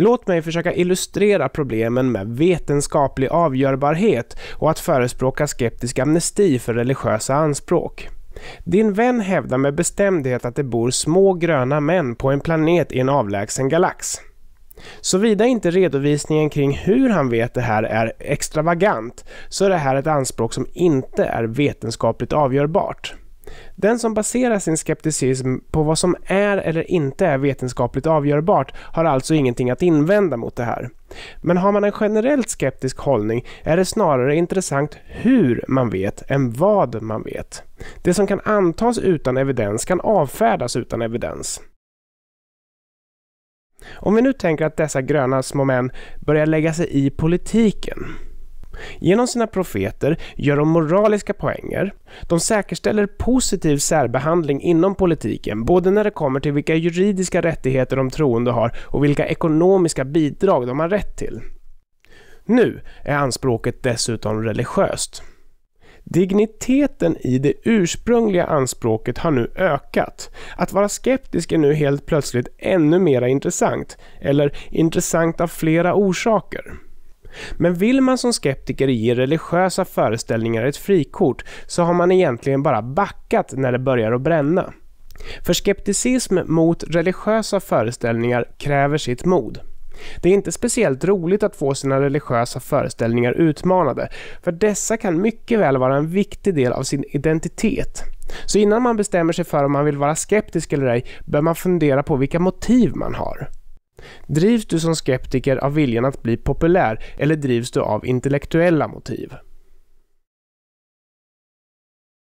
Låt mig försöka illustrera problemen med vetenskaplig avgörbarhet och att förespråka skeptisk amnesti för religiösa anspråk. Din vän hävdar med bestämdhet att det bor små gröna män på en planet i en avlägsen galax. Såvida inte redovisningen kring hur han vet det här är extravagant så är det här ett anspråk som inte är vetenskapligt avgörbart. Den som baserar sin skepticism på vad som är eller inte är vetenskapligt avgörbart har alltså ingenting att invända mot det här. Men har man en generellt skeptisk hållning är det snarare intressant hur man vet än vad man vet. Det som kan antas utan evidens kan avfärdas utan evidens. Om vi nu tänker att dessa gröna små män börjar lägga sig i politiken Genom sina profeter gör de moraliska poänger. De säkerställer positiv särbehandling inom politiken, både när det kommer till vilka juridiska rättigheter de troende har och vilka ekonomiska bidrag de har rätt till. Nu är anspråket dessutom religiöst. Digniteten i det ursprungliga anspråket har nu ökat. Att vara skeptisk är nu helt plötsligt ännu mera intressant, eller intressant av flera orsaker. Men vill man som skeptiker ge religiösa föreställningar ett frikort så har man egentligen bara backat när det börjar att bränna. För skepticism mot religiösa föreställningar kräver sitt mod. Det är inte speciellt roligt att få sina religiösa föreställningar utmanade, för dessa kan mycket väl vara en viktig del av sin identitet. Så innan man bestämmer sig för om man vill vara skeptisk eller ej bör man fundera på vilka motiv man har. Drivs du som skeptiker av viljan att bli populär eller drivs du av intellektuella motiv?